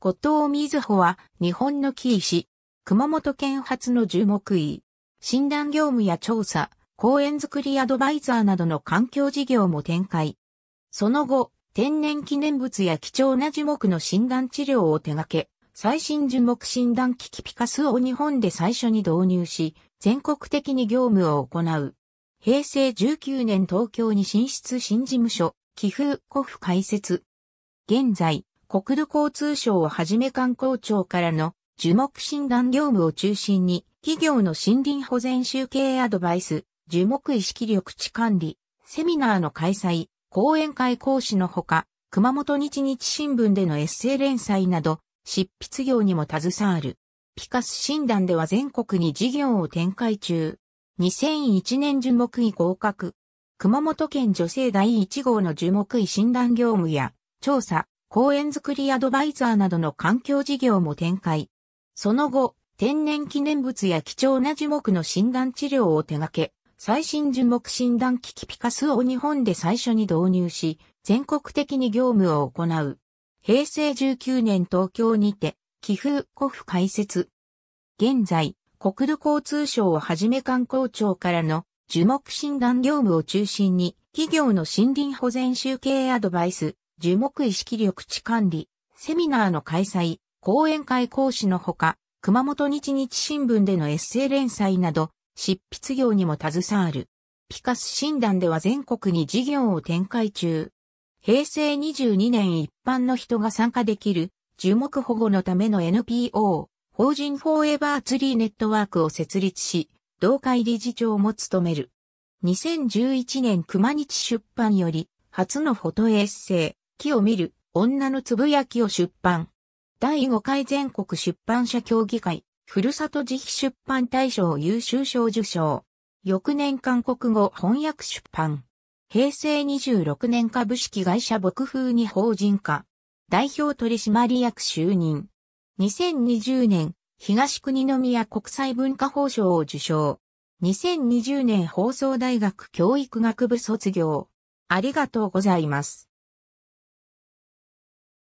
後藤瑞穂は日本の木石、熊本県発の樹木医、診断業務や調査、公園づくりアドバイザーなどの環境事業も展開。その後、天然記念物や貴重な樹木の診断治療を手掛け、最新樹木診断機器ピカスを日本で最初に導入し、全国的に業務を行う。平成19年東京に進出新事務所、寄付古府開設。現在、国土交通省をはじめ観光庁からの樹木診断業務を中心に、企業の森林保全集計アドバイス、樹木意識緑地管理、セミナーの開催、講演会講師のほか、熊本日日新聞でのエッセイ連載など、執筆業にも携わる。ピカス診断では全国に事業を展開中。2001年樹木医合格。熊本県女性第1号の樹木医診断業務や、調査、公園づくりアドバイザーなどの環境事業も展開。その後、天然記念物や貴重な樹木の診断治療を手掛け、最新樹木診断機器ピカスを日本で最初に導入し、全国的に業務を行う。平成19年東京にて、寄付古府開設。現在、国土交通省をはじめ観光庁からの樹木診断業務を中心に、企業の森林保全集計アドバイス、樹木意識緑地管理、セミナーの開催、講演会講師のほか、熊本日日新聞でのエッセイ連載など、執筆業にも携わる。ピカス診断では全国に事業を展開中。平成22年一般の人が参加できる樹木保護のための NPO、法人フォーエバーツリーネットワークを設立し、同会理事長も務める。2011年熊日出版より初のフォトエッセイ、木を見る、女のつぶやきを出版。第5回全国出版社協議会、ふるさと自費出版大賞優秀賞受賞。翌年韓国語翻訳出版。平成26年株式会社牧風に法人化。代表取締役就任。2020年、東国宮国際文化法賞を受賞。2020年放送大学教育学部卒業。ありがとうございます。